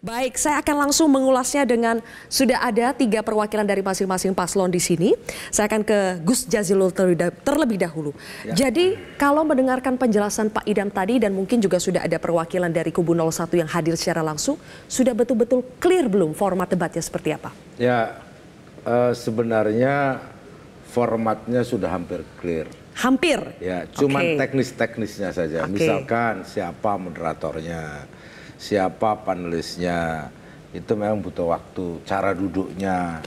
Baik, saya akan langsung mengulasnya dengan sudah ada tiga perwakilan dari masing-masing paslon di sini. Saya akan ke Gus Jazilul terlebih dahulu. Ya. Jadi kalau mendengarkan penjelasan Pak Idam tadi dan mungkin juga sudah ada perwakilan dari kubu 01 yang hadir secara langsung, sudah betul-betul clear belum format debatnya seperti apa? Ya, uh, sebenarnya formatnya sudah hampir clear. Hampir? Ya, cuman okay. teknis-teknisnya saja. Okay. Misalkan siapa moderatornya siapa panelisnya itu memang butuh waktu cara duduknya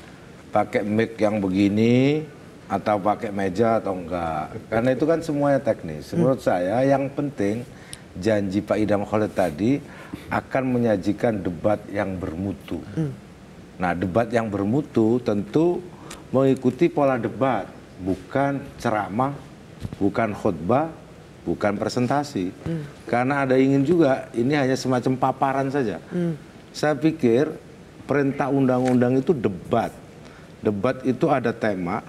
pakai mic yang begini atau pakai meja atau enggak karena itu kan semuanya teknis hmm. menurut hmm. saya yang penting janji Pak Idam Khalid tadi akan menyajikan debat yang bermutu hmm. nah debat yang bermutu tentu mengikuti pola debat bukan ceramah bukan khutbah bukan presentasi. Hmm. Karena ada ingin juga ini hanya semacam paparan saja. Hmm. Saya pikir perintah undang-undang itu debat. Debat itu ada tema,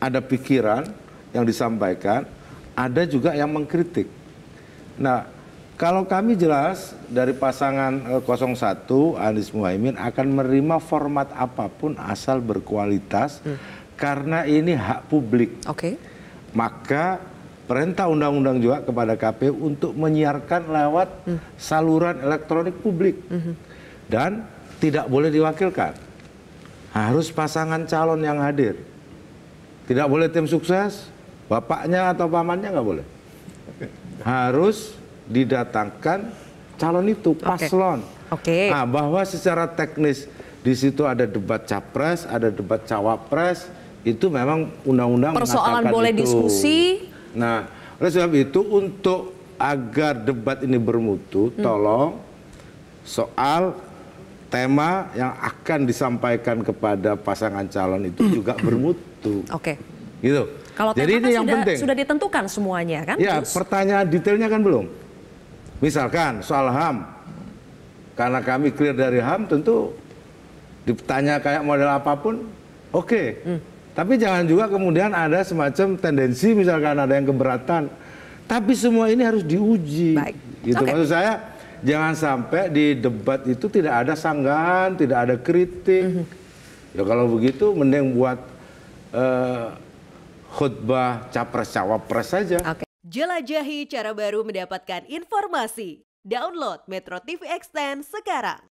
ada pikiran yang disampaikan, ada juga yang mengkritik. Nah, kalau kami jelas dari pasangan 01 eh, Anies Muhaimin akan menerima format apapun asal berkualitas hmm. karena ini hak publik. Oke. Okay. Maka perintah undang-undang juga kepada KPU untuk menyiarkan lewat hmm. saluran elektronik publik hmm. dan tidak boleh diwakilkan harus pasangan calon yang hadir tidak boleh tim sukses bapaknya atau pamannya nggak boleh harus didatangkan calon itu paslon okay. okay. nah, bahwa secara teknis di situ ada debat capres ada debat cawapres itu memang undang-undang persoalan boleh itu. diskusi Nah, oleh sebab itu untuk agar debat ini bermutu, hmm. tolong soal tema yang akan disampaikan kepada pasangan calon itu hmm. juga bermutu. Oke. Okay. Gitu. Kalau Jadi tema ini kan yang sudah, penting. sudah ditentukan semuanya kan? Ya, Terus. pertanyaan detailnya kan belum. Misalkan soal HAM. Karena kami clear dari HAM tentu ditanya kayak model apapun, oke. Okay. Hmm tapi jangan juga kemudian ada semacam tendensi misalkan ada yang keberatan. Tapi semua ini harus diuji. Baik. Gitu okay. maksud saya. Jangan sampai di debat itu tidak ada sanggahan, tidak ada kritik. Mm -hmm. Ya kalau begitu mending buat uh, khutbah capres cawapres saja. Okay. Jelajahi cara baru mendapatkan informasi. Download Metro TV Extend sekarang.